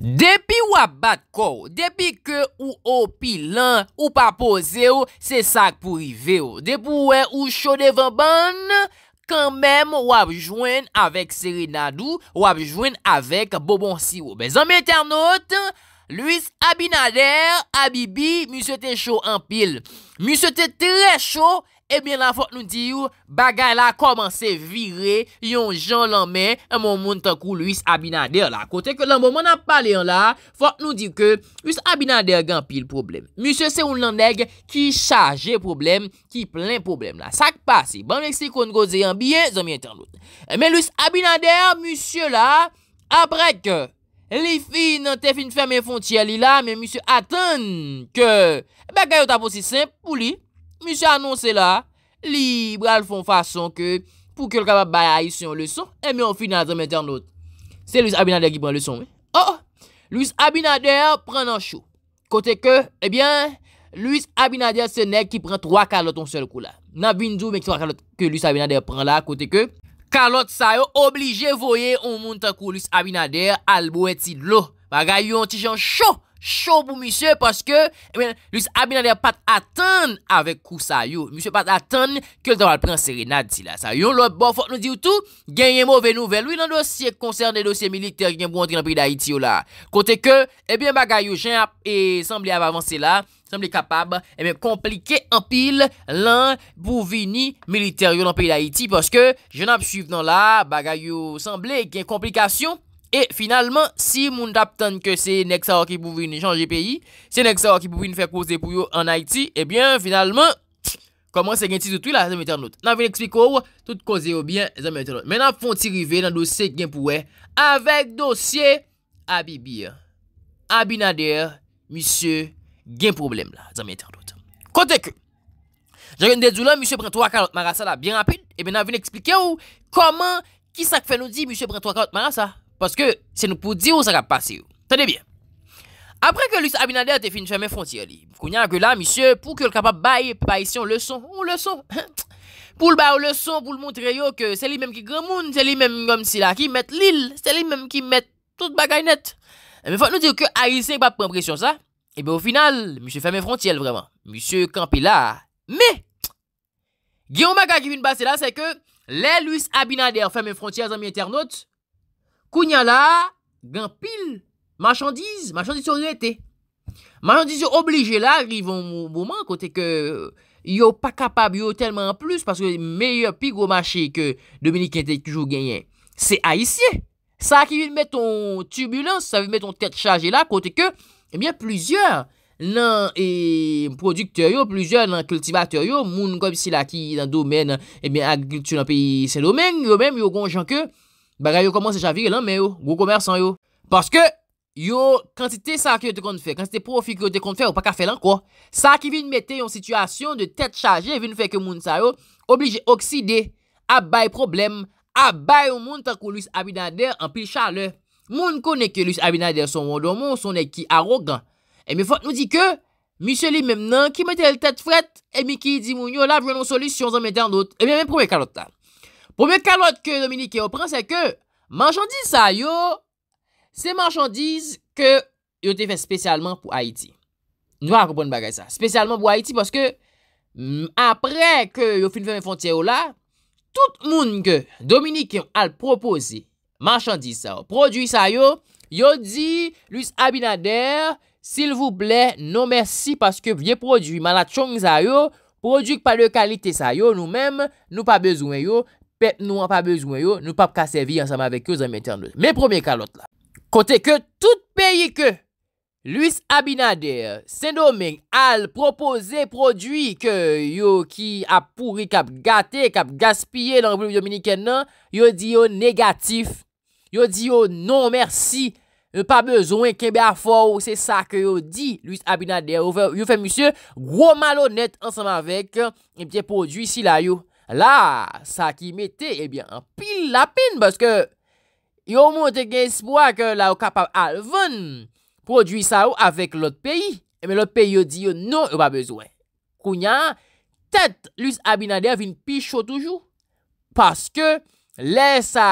Depi wap bako, depi ke ou ou pilan ou pa pose yo, se sak pou rive yo. Depi wè ou e chode vaban, kanmèm wap jwen avèk Serenadou, wap jwen avèk Bobon Siwo. Bez anbe ternote, luis abinader, abibi, mi sote chò anpil. Mi sote tre chò, e mwen. Ebyen eh la fok nou di yo bagay la komanse vire yon jan lan men bon moun moun tankou Louis Abinader la. Kote ke lan moun moun ap pale yon la fok nou di ke Louis Abinader gan pil problem. Monsye se un lan deg ki chaje problem, ki plen problem la. Sak pa si. Ban mwen si kon goze yon biyen, zon mi enten lout. Men Louis Abinader monsye la aprek li fi nan te fin fèmen fon tiyali la. Men monsye atan ke bagay yo ta posi semp pou li. Mi se anonsè la, li bra l fon fason ke pou ke l kaba bayay si yon leson, e mi an fin nan zan men ter not. Se Louis Abinader ki pren leson me. Oh, oh, Louis Abinader pren nan chou. Kote ke, ebyen, Louis Abinader se neg ki pren 3 kalot ton sel kou la. Na bindou men ki pren 3 kalot ke Louis Abinader pren la. Kote ke, kalot sa yo oblije voye ou moun ta kou Louis Abinader albou eti lo. Bagay yon ti jan chou. Chou pou misye, paske, eh lus abina de pat atan avek kousa yo. Misye pat atan, ke l dan val prens serenad si la. Sayon, lor, bon, fok nou di ou tou, genye mouve nouvel. Ou y nan dosye konsern de dosye militer, genye moun tri nan peri da iti yo la. Kote ke, ebyen bagay yo, jen ap, e, sanble av avanse la, sanble kapab, ebyen komplike, anpil, lan, pou vini, militer yo nan peri da iti, paske, jen ap suiv nan la, bagay yo, sanble genye komplikasyon, E finalman, si moun tap tan ke se nek sa wakil pou vin chanje peyi, se nek sa wakil pou vin fè kouze pou yo anayti, ebyen, finalman, koman se gen ti zoutou la, zanmè ternout. Nan ven eksplike ou, tout kouze yo byen, zanmè ternout. Men ap fon ti rive nan dosye gen pou we, avèk dosye, abibir, abinader, misye, gen problem la, zanmè ternout. Kote ke, jan gen dedzou la, misye prentou akalot marasa la, byen apil, ebyen, eh nan ven eksplike ou, koman, ki sak fe nou di, misye prentou akalot marasa la? Parce que c'est nous pour dire où ça va passer. Tenez bien. Après que Luis Abinader a fini de fermer frontières, il y a que là, monsieur, pour qu'il soit capable de bailler ici son, ou une leçon. Pour le bailler une leçon, pour montrer que c'est lui-même qui grand monde, c'est lui-même comme si là, qui met l'île, c'est lui-même qui met toute bagaille net. Mais il faut nous dire que Haïtien n'a pas pris pression ça. Et bien au final, monsieur ferme frontières vraiment. Monsieur campé là. Mais, Guillaume Baga qui vient de passer là, c'est que les Luis Abinader ferme frontières, amis internautes, kounyan la, gen pil, marchandiz, marchandiz yon ou ete, marchandiz yon oblige la, rivon mou mou moun, kote ke, yon pa kapab, yon telman plus, paske meyye pi gwo mache, ke Dominique yon te koujou genyen, se a isye, sa ki yon met ton tubulans, sa ki yon met ton tet chaje eh e, la, kote ke, ebyen, plizye, lan, e, produkteyo, plizye lan kultivateyo, moun kom sila ki, nan domen, ebyen, aglutu nan pi, se domen, yo men, yo kon jan ke Bagay yo komanse chavire lan men yo, gwo komersan yo. Paske yo, kantite sa ki yo te kon te fe, kantite profi ki yo te kon te fe ou pa ka fe lan kwa, sa ki vin mette yon situasyon de tet chaje vin fe ke moun sa yo, oblije okside, abay problem, abay yon moun tako luis abinader an pil chale. Moun kone ke luis abinader son wodo moun, son e ki arogan. E mi fote nou di ke, misye li mem nan ki mette l tet fret, e mi ki di moun yo la vwenon solusyon zan mette an eh dot, e mi mwen prome karotan. Poube kalot ke Dominik yo pran, se ke manchandise sa yo, se manchandise ke yo te fe spesyalman pou Haiti. Nou akopon bagay sa. Spesyalman pou Haiti, poske mm, apre ke yo fin feme fontye yo la, tout moun ke Dominik yo al proposi manchandise sa yo, prodwi sa yo, yo di, Louis Abinader, sil vou blè, nou mersi, paske vie prodwi, man la chong sa yo, prodwi k pa de kalite sa yo, nou mèm, nou pa bezwen yo, pet nou an pa bezwen yo, nou pap kasevi ansanman vek yo zanmete an do. Me promen kalot la. Kote ke tout peyi ke, Louis Abinader, sen do men al propose prodwi ke yo ki ap pouri, kap gate, kap gaspye nan repoum dominiken nan, yo di yo negatif, yo di yo non mersi, yo pa bezwen kebe afor ou se sa ke yo di, Louis Abinader, yo fe monsye, gwo malo net ansanman vek, mte eh prodwi si la yo, La, sa ki mette, ebyen, eh pil la pin, baske yon moun te gespwa ke la ou kapap al voun, prodwi sa ou avek lot peyi, ebe eh lot peyi yo di yo nou yo ba bezwen. Kounyan, tet, lus abinade avin pi chou toujou, baske lesa,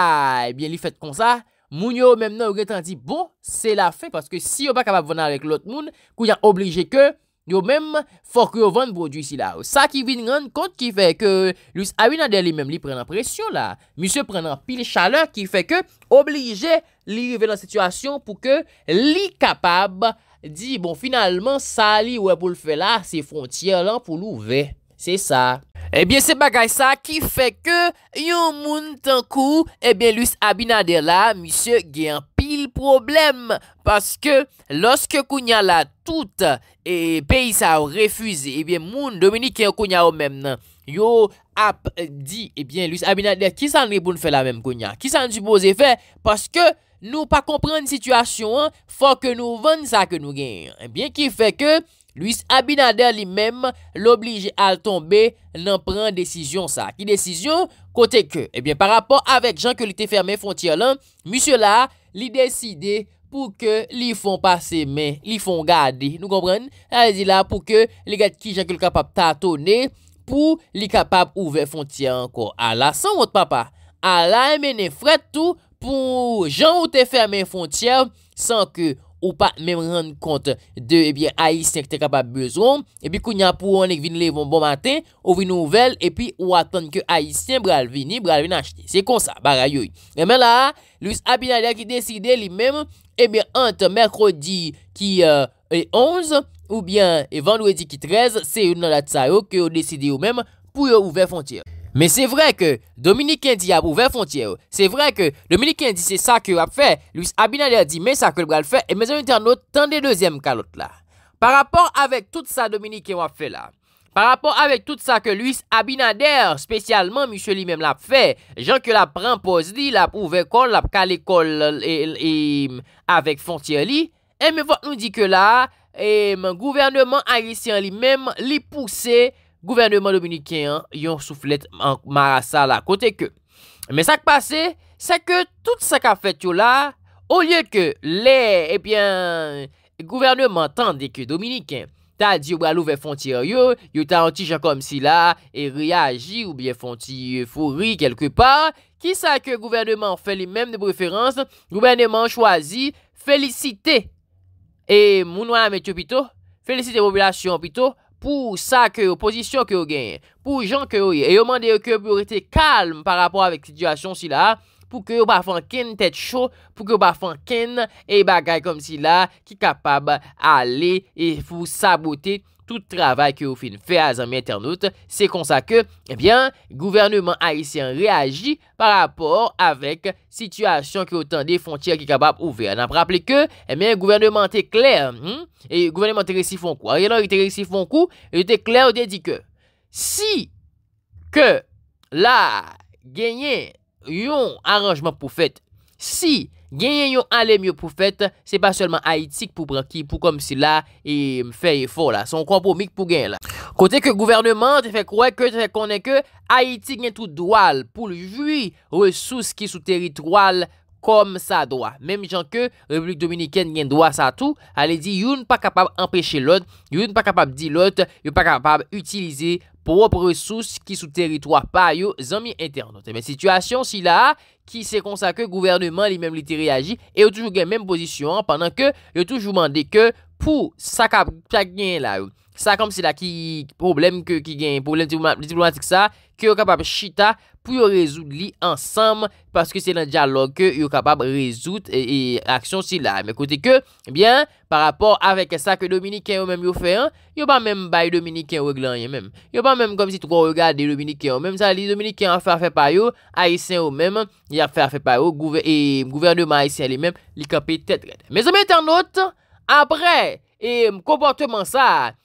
ebyen, eh li fet kon sa, moun yo memnen ou getan di, bo, se la fe, baske si yo ba kapap vounan avek lot moun, kounyan oblije ke, Yo menm fok yo ven brodwi si la. Sa ki vin nan kont ki fe ke luis Abinader li menm li prenan presyon la. Mise prenan pil chaleur ki fe ke oblije li ven nan situasyon pou ke li kapab di bon finalman sa li we pou lfe la se frontiyan lan pou nou ve. Se sa. Ebyen eh se bagay sa ki fe ke yon moun tankou ebyen eh luis Abinader la mise genn. problem paske loske kounya la tout peyi sa ou refuize ebyen eh moun Dominique kounya ou mem nan yo ap di ebyen eh Louis Abinader ki san li bon fè la mem kounya, ki san li bon zè fè paske nou pa komprende situasyon fòk nou ven sa ke nou gen eh ebyen ki fè ke Louis Abinader li mem l'oblige al tombe nan pren desisyon sa, ki desisyon kote ke, ebyen par rapport avèk jan ke li te fermè fon tir lan, moussie la Li deside pou ke li fon pase men Li fon gade, nou kompren? Azi la pou ke li gade ki jan ke l kapap tatone Pou li kapap ouve fontya anko Ala san wot papa Ala emene fred tou pou jan ou te ferme fontya San ke ouve fontya Ou pa mèm rende kont de, ebyen, Aïsien kte ka pa bezon. Ebyen, kou nyan pou anek vin levon bon maten, ou vin nouvel, ebyen, ou atan ke Aïsien bral vini, bral vini achete. Se kon sa, barayoy. Ebyen la, Louis Abinadia ki deside li mèm, ebyen, eh ant mèrkodi ki 11, oubyen, e euh, vendwedi ki 13, se yon nan la tsaro ke yo deside yo mèm pou yo ouve fontire. Men se vre ke Dominik Kendi ap ouve Fontyero, se vre ke Dominik Kendi se sa ke wap fe, Louis Abinader di men sa ke wap fe, e men zanite anot tan de dezyem kalot la. Par rapport avek tout sa Dominik Kendi wap fe la, par rapport avek tout sa ke Louis Abinader, spesyalman, mwen se li men wap fe, jank yo la prempos li, la ouve kon, la kalekon, avek Fontyero li, e men vwot nou di ke la, gouvernement agresyon li men li pousse, Gouvernement Dominikien yon souflet marasa la kote ke. Men sa ke pase, sa ke tout sa ka fet yo la, ou liye ke le, ebyen, eh gouvernementan deke Dominikien, ta di yo balou ve fonti yo, yo ta an ti jan kom si la, e reagi ou be fonti yo fouri kelke pa, ki sa ke gouvernement fe li mem de preferans, gouvernement chwazi, felisite, e moun wala met yo pito, felisite mobilasyon pito, pou sa ke yo pozisyon ke yo genye, pou jan ke yo ye, e yo mande yo ke yo pou rete kalm par rapor avik sityasyon si la, pou ke yo pa fon ken tet chou, pou ke yo pa fon ken, e bagay kom si la, ki kapab ale e fou sabote tout travail que vous faites à un internaute, c'est comme ça que, eh bien, gouvernement haïtien réagit par rapport avec situation que autant des frontières qui sont capable ouvrir. On a rappelé que, eh bien, gouvernement était clair, hmm, et gouvernement était récif quoi. il était il en coup, il était clair, il dit que, si que là, il est arrangement pour fait, si Genyen yon alem yo pou fèt, se pa sèlman Haitik pou bran ki pou kom si la, e m fèye fò la, son kompo mik pou gen la. Kote ke gouvernement, te fèk wèk, te fèk konen ke, Haitik gen tout doual pou ljui resous ki sou teritoual kom sa doua. Mem jan ke, Republik Dominikèn gen doua sa tou, ale di yon pa kapab empèche lot, yon pa kapab di lot, yon pa kapab utilize. Pwop resous ki sou teritwa pa yo zon mi ente anote. Men, eh sitwasyon si la ki se konsa ke gouvernement li menm li te reagi e yo toujou gen menm pozisyon pandan ke yo toujou mande ke pou sa ka gen la yo. Sa kom si la ki problem ki gen, problem ti pou mwantik sa, ki yo kapap chita pou yo rezout li ansam, paske se lan djalon ke yo kapap rezout e, e aksyon si la. Me kote ke, ebyen, pa rapor avek sa ke Dominiken yo menm yo fe an, yo pa menm bay Dominiken wè glanye menm. Yo pa menm kom si tou kon wè gade Dominiken yo menm, sa li Dominiken an fe a fe payo, Aisyen yo menm, ya fe a fe payo, e, gouverneman Aisyen li menm, li kapè tèt gade. Me zomete an not, apre, e m kompote man sa,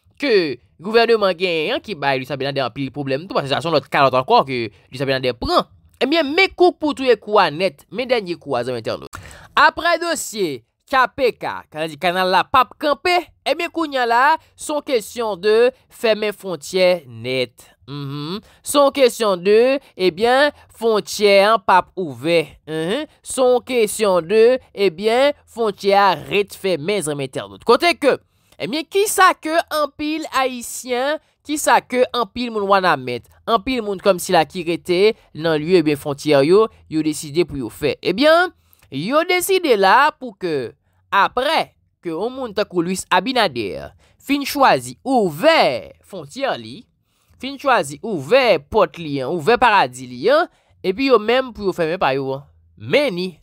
Gouvernement gen yon ki bay lisa Belande An pil problem, tou pa se jason lot kalot an kwa Ki lisa Belande pren Ebyen eh me kouk pou touye kou an net Me denye kou an zremen ternot Apre dosye, kape ka Kanan di kanan la pap kampe Ebyen eh kou nyan la, son kesyon de Feme fontye net mm-hmm. Son kesyon de Ebyen eh fontye an pap ouve mm-hmm. Son kesyon de Ebyen fontye an ret Feme zremen ternot Kote ke Ebyen, eh ki sa ke anpil haisyen, ki sa ke anpil moun wana met, anpil moun kom si la kirete nan lye ebyen eh fontyer yo, yo deside pou yo fe. Ebyen, eh yo deside la pou ke apre ke o moun takou luis abinader, fin chwazi ouve fontyer li, fin chwazi ouve pot li, ouve paradis li, ebyen yo mem pou yo fe me payou, meni.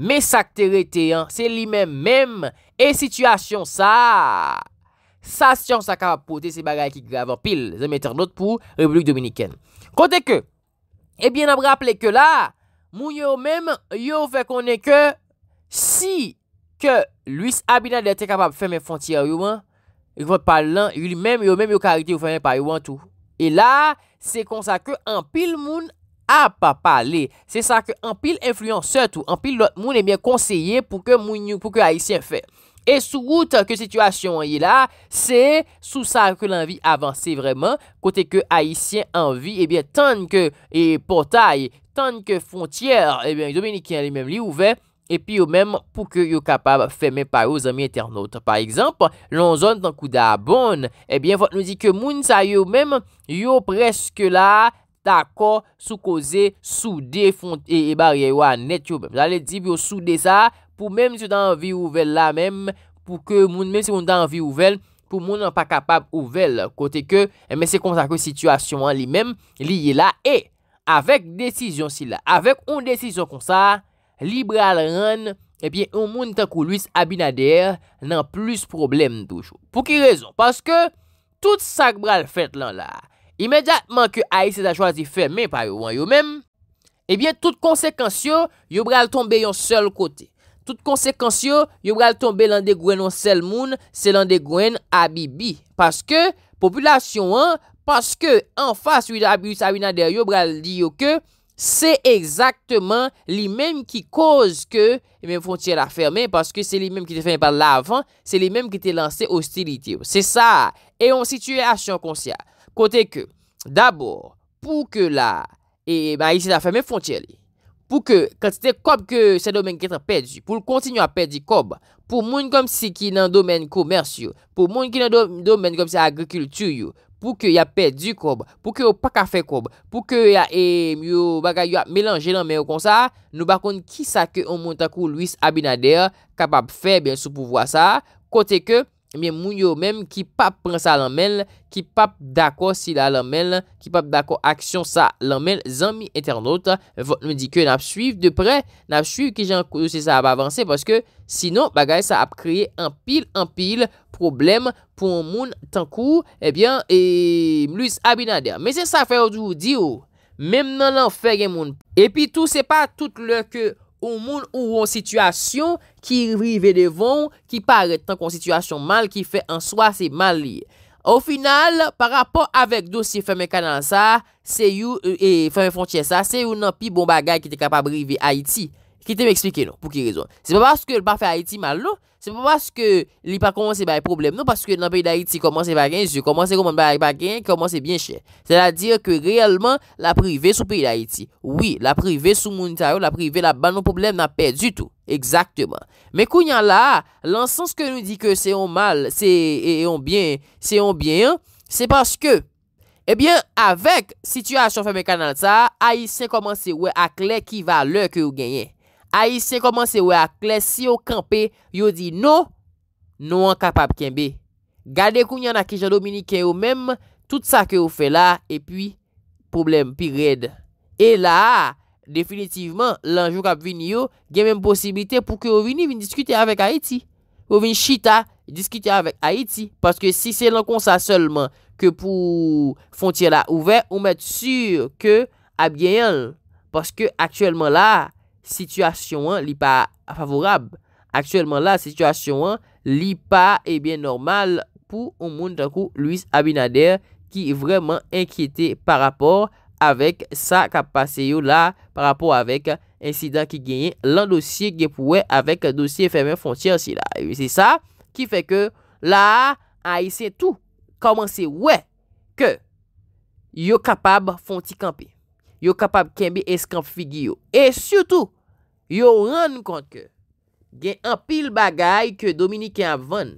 Mè sakte rete an, se li mèm mèm, e situasyon sa, sa syans a kapap pote se bagay ki grave an pil, zè mèter not pou Republik Dominikèn. Kote ke, e bie nan bre aple ke la, mou yo mèm, yo fè konen ke, si ke luis abina de te kapap fè mè fon tira yo an, yo fè palan, yo mèm yo karite yo fè mè palan yo an tou, e la, se konsa ke an pil moun, pas parler, C'est ça que un pile influenceur tout, un pile l'autre est bien conseillé pour que moun pour que haïtien fait. Et sous route que situation est là, c'est sous ça que l'envie avancer vraiment côté que haïtien envie et eh bien tant que et portail, tant que frontière et eh bien dominicain les mêmes li ouvert. Et puis, au même, pour que vous capable de faire par aux amis internautes. Par exemple, l'on zone dans coup d'abonne, et eh bien, votre nous dit que Moun sa yo même, yo presque là, tako sou koze sou de fonte e, e baryewa net yo bebe. Zalè di bi yo sou de sa pou mèm si yo dan vi ouvel la mèm, pou mèm si yo dan vi ouvel, pou mèm nan pa kapab ouvel. Kote ke eh, mèm se kontakwe situasyon an li mèm, li ye la. E, avèk desisyon si la, avèk ou desisyon kon sa, li bral ren, epi en mèm tan kou luis abinader nan plus problem doujou. Pou ki rezon, paske tout sak bral fet lan la, imediatman ke Aïs et a choisi ferme par yo wan yo mèm, ebyen eh tout konsekans yo, yo bral tombe yon sol kote. Tout konsekans yo, yo bral tombe lan de gwenon sel moun, se lan de gwen abibi. Paske, populasyon an, paske, an fas wida abilis abina der yo bral di yo ke, se exaktman li mèm ki koz ke, e mèm fontye la ferme, paske se li mèm ki te fèm par la avan, se li mèm ki te lanse hostilite. Se sa, e yon situasyon konsyar. Kote ke, dabor, pou ke la, e ba isi la ferme fonte li, pou ke, katite kob ke se domen ketan perdi, pou l kontinyon ap perdi kob, pou moun kom si ki nan domen komers yo, pou moun ki nan domen kom si agrikultur yo, pou ke ya perdi kob, pou ke yo pa kafe kob, pou ke ya e myo bagay yo ap melange nan men yo kon sa, nou bakon ki sa ke on moun takou Louis Abinader kapab fe bensou pou vwa sa, kote ke, Mwen mwen yo menm ki pap pransa lan men, ki pap dako sila lan men, ki pap dako aksyon sa lan men, zan mi internet, mwen di ke nan ap suiv de pre, nan ap suiv ki jan kousen sa ap avanse, paske sinon bagay sa ap kreye an pil an pil problem pou moun tankou, ebyen, mwen luis abinade. Mwen se sa fe ou di ou, mwen nan lan fe gen moun. E pi tou se pa tout lor ke... ou moun ou ron situasyon ki rive devon, ki pare tan kon situasyon mal, ki fe an swa se mal li. Ou final, par rapport avek dosye Feme Kanansa, Feme Fontiessa, se ou e, e, nan pi bon bagay ki te kapab rive Haiti, Kite m eksplike nou pou ki rezon. Se pa paske l pa fe Haiti mal nou, se pa paske li pa komanse baye problem nou, paske nan peyi da Haiti komanse bagen, si komanse komanse bagen, komanse bien chen. Se la dir ke realman la prive sou peyi da Haiti. Oui, la prive sou monitaryon, la prive la ban nou problem nan pey du tout. Eksakteman. Me kounyan la, lan sens ke nou di ke se yon mal, se yon bien, se yon bien, se yon eh bien, se yon bien, se yon bien, se yon bien, se yon bien, se yon bien, se yon bien. A yi se komanse we ak kles, si yo kampe, yo di nou, nou an kapap kenbe. Gade kou nyan a ki jan dominike yo menm, tout sa ke yo fe la, e pi problem, pi red. E la, definitivman, lanjou kap vini yo, gen menm posibilite pou ke yo vini vini diskite avèk Haiti. Ou vini chita, diskite avèk Haiti. Paske si se lankon sa selman, ke pou fontye la ouve, ou met sur ke ap genyan, paske aktuelman la... Sityasyon an li pa apavorab. Aksyèlman la, sityasyon an li pa ebyen eh normal pou ou moun tankou Louis Abinader ki vreman enkyete par rapor avek sa kapase yo la par rapor avek insidan ki genye lan dosye ge pou we avek dosye fèmen fonti ansi la. Se sa ki fè ke la aise tout komanse we ke yo kapab fonti kampe. yo kapap kembe eskan figi yo. E syoutou, yo ran kont ke, gen an pil bagay ke Dominik en avan,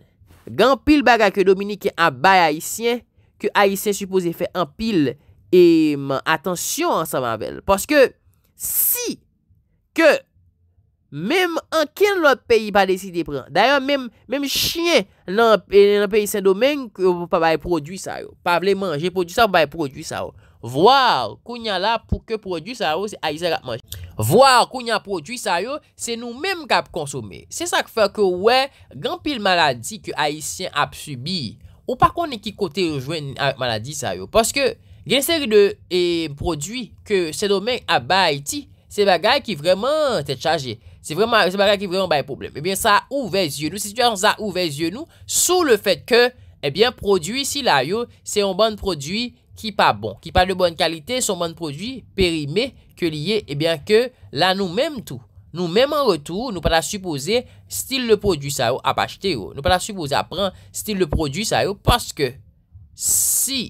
gen an pil bagay ke Dominik mm, en abay Aisyen, ke Aisyen supose fe an pil, e man, atensyon an sa mavel. Paske, si, ke, mem an ken lot peyi pa deside preman, dayan, mem chyen nan peyi sa domen, pa ba e produy sa yo. Pa vleman, jen produy sa, pa ba e produy sa yo. Vwa, kou nya la pou ke prodwi sa yo, se a yise rap manche. Vwa, kou nya prodwi sa yo, se nou menm kap konsome. Se sak fa ke wè, gampil maladi ke a yisien ap subi. Ou pa konen ki kote yon jwen maladi sa yo. Paske gen seri de e, prodwi ke se domen ap bay ti, se bagay ki vreman te chaje. Se bagay ki vreman bay problem. Ebyen sa ouve zye nou, se situasyon sa ouve zye nou, sou le fet ke, ebyen prodwi si la yo, se yon ban prodwi yon. Ki pa bon, ki pa de bon kalite, son ban prodwi perime, ke liye, ebyen ke la nou menm tou. Nou menm an retou, nou pa la suppose stil le prodwi sa yo ap achete yo. Nou pa la suppose ap pran stil le prodwi sa yo, paske si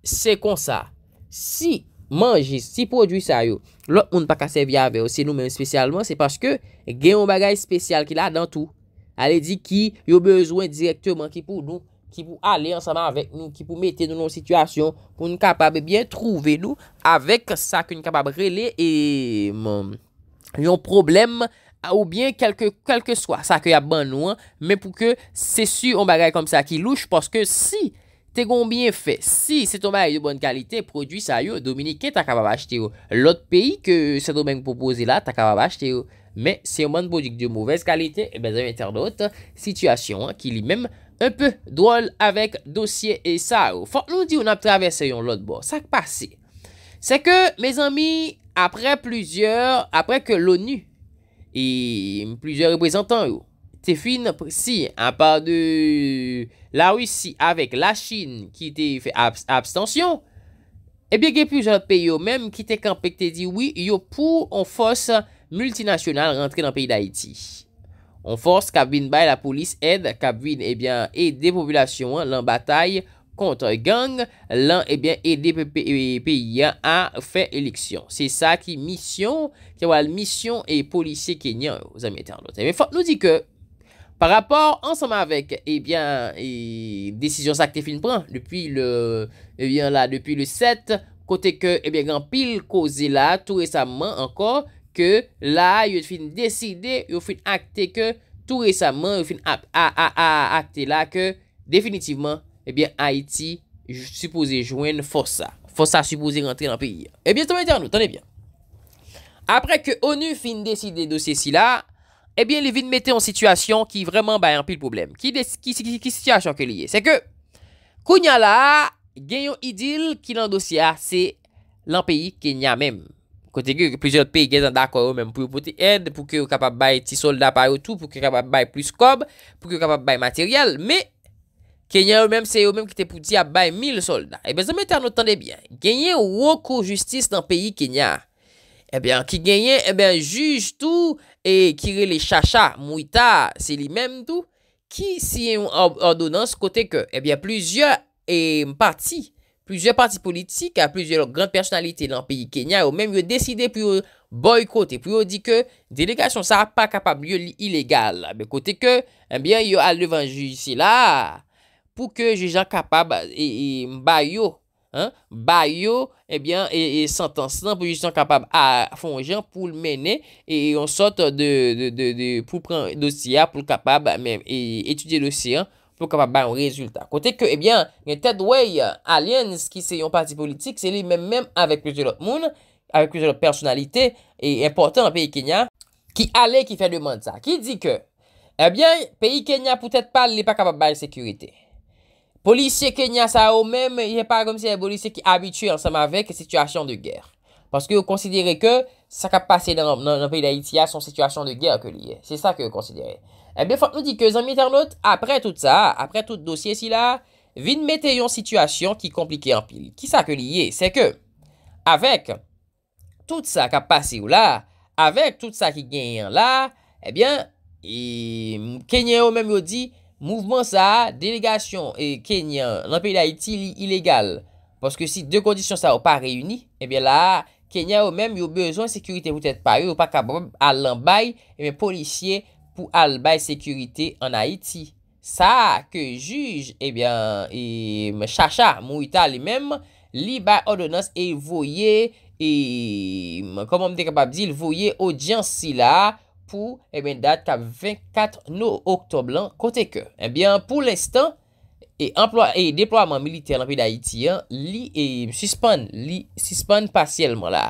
se kon sa, si manji, si prodwi sa yo, lot moun pa kasev ya veyo, si nou menm spesyalman, se paske gen yon bagay spesyal ki la dan tou. Ale di ki yo bezwen direktman ki pou nou. ki pou ale ansama avek nou, ki pou mette nou nou sitwasyon, pou nou kapab e bien trouve nou, avek sa ke nou kapab rele, e mm, yon problem, ou bien kelke soa, sa ke yon ban nou, men pou ke se su yon bagay kom sa ki louche, poske si te kon bien fe, si se ton bagay yon bon kalite, prodwi sa yon dominike, ta kapab achete yo, lot peyi ke se ton bank popoze la, ta kapab achete yo, men se yon bank prodwi de mouvez kalite, e ben zan yon internet, sitwasyon ki li menm, Un peu drol avek dosye e sa ou. Fante nou di ou nan travese yon lot bo. Sa ke pase. Se ke, me zanmi, apre plezyor, apre ke l'ONU, e plezyor reprezentan ou, te fin si, an pa de la Rusi avek la Chin ki te fe abstansyon, e bie ge plezyor pe yo menm ki te kampek te di, yo pou an fos multinasyonal rentre nan peyi da Iti. On force Kabin bay la police aide, Kabin eh bien ede populations hein, la bataille contre gang, lan eh aider ede eh, pays hein, à faire élection. C'est sa qui qui que mission mission qui policiers kenyan et zami Mais faut nous dit que par rapport ensemble avec et bien et décisions ki depuis fin depuis le, bien là depuis le 7, que et bien grand pile tout là tout récemment encore ke la yon fin deside, yon fin akte ke tout resaman, yon fin a akte la ke definitivman, ebyen Haiti suppose jwen fosa, fosa suppose rentre nan peyi. Ebyen, ton mwen te anou, ton ebyen. Apre ke ONU fin deside dosye si la, ebyen li vin mette yon situasyon ki vreman bayan pi l problem. Ki situasyon ke liye? Se ke kounya la, genyon idil ki nan dosye a, se lan peyi kenya menm. Kote gen yon plizyon pey gen dan dakwa yo menm pou yo pote ed, pou ke yo kapap bay ti solda par yo tou, pou ke yo kapap bay plus kob, pou ke yo kapap bay material. Me, Kenya yo menm se yo menm ki te pouti a bay mil solda. E ben zanmete anotande bien, genyen woko justice nan peyi Kenya, e ben ki genyen, e ben juj tou, e kire le chacha, mwita, se li menm tou, ki si yon ordonans kote ke, e ben plizyon e mpati. plizye parti politik, a plizye lor gran personalite lan peyi Kenya, ou menm yo deside pou yo boykote, pou yo di ke delegasyon sa pa kapab liyo ilegal. Bekote ke, enbyen yo al devan jujisi la, pou ke jujisan kapab, e bayo, bayo, enbyen, e santansan pou jujisan kapab a fonjan pou menen, e yon sote pou pren dosya pou kapab etudye dosyan, pou kapabay an rezultat. Kote ke, ebyen, eh yon tèt wèy aliens ki se yon parti politik, se li mèm mèm avèk plus de lot moun, avèk plus de lot personalite, e important an peyi Kenya, ki ale ki fè deman sa. Ki di ke, ebyen, eh peyi Kenya pou tèt pal li pa kapabay an sekurite. Polisye Kenya sa ou mèm, yon pa kom si yon polisye ki abitue ansam avèk an situasyon de gèr. Paske yo konsidere ke, sa kapase nan an peyi la itiya son situasyon de gèr ke liye. Se sa ke yo konsidere. Ebe, eh fote nou di ke zanmi eternote, apre tout sa, apre tout dosye si la, vin mette yon situasyon ki komplike en pil. Ki sa ke liye? Se ke, avek tout sa ka pase ou la, avek tout sa ki genyen eh la, ebyen, kenyen ou men yo di, mouvment sa, delegasyon, kenyen, nan pe la iti li ilegal. Poske si eh de kondisyon sa ou pa reyuni, ebyen la, kenyen ou men yo bezon, sekurite ou tete pa yo, ou pa kabob, alanbay, ebe, polisye, pou al bay sekurite an Haiti. Sa ke juj, ebyen, eh e chacha, mou ita li menm, li bay odonans e voye, e, komon m dekabab zil, voye o djansi la, pou, ebyen, dat ta 24 nou oktoblan, kote ke, ebyen, eh pou l'estan, e emploi, e deployman militer nan pi d'Haiti, li, e, suspon, li suspon pasyelman la,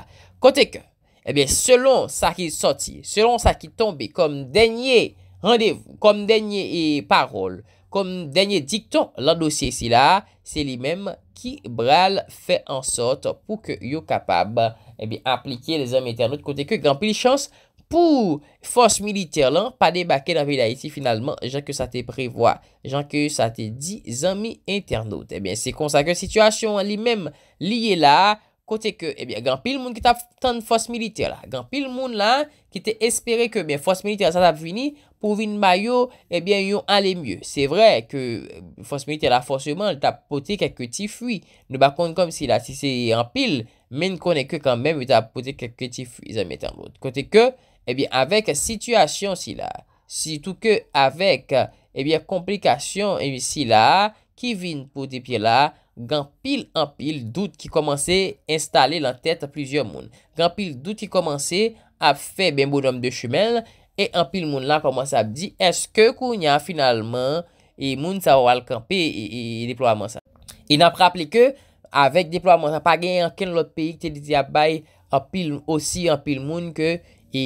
kote ke, Eh selon sa ki sorti, selon sa ki tombe, kom denye e, parol, kom denye dikton, la dosye si la, se li menm ki bral fe ansot pou ke yo kapab eh aplike le zanmi internaut kote ke granpil chans pou fos militer lan pa debake nan vilayeti finalman jan ke sa te prevoa, jan ke sa te di zanmi internaut. Eh se kon sa ke situasyon li menm liye la, Kote ke, ebyen, eh gan pil moun ki tap tan fos militer la. Gan pil moun la, ki te espere ke, ebyen, eh fos militer la sa tap vini, pou vin mayo, ebyen, eh yon ale mye. Se vre, ke fos militer la, fos yonman, le tap pote ke koti fui. Nou ba kon kom si la, si se yon pil, men konen ke kanmen, le tap pote ke koti fui, zan metan moun. Kote ke, ebyen, avek situasyon si la, si touke avek, ebyen, komplikasyon si la, ki vin pote pi la, Gan pil an pil dout ki komanse installe lan tet a plizyon moun Gan pil dout ki komanse ap fe ben bodom de chumel E an pil moun la komanse ap di Eske kou nyan finalman E moun sa walkanpe e deplo a monsan E nan e, e e praple ke Avek deplo a monsan Pa gen an ken lot peyi ki te di ap bay An pil osi an pil moun ke E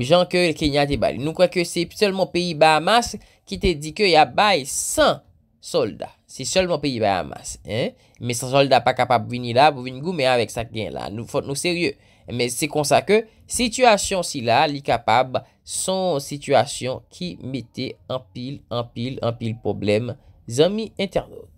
Mijan ke kenyan te bali Nou kwenke se se lmon peyi ba mas Ki te di ke yap bay san solda Si solman pe yi bay amas Men san solda pa kapab vini la Bo vini goumen avèk sa gen la Nou fote nou serye Men se konsa ke Sityasyon si la Li kapab Son sityasyon Ki mette An pil An pil An pil problem Zami interno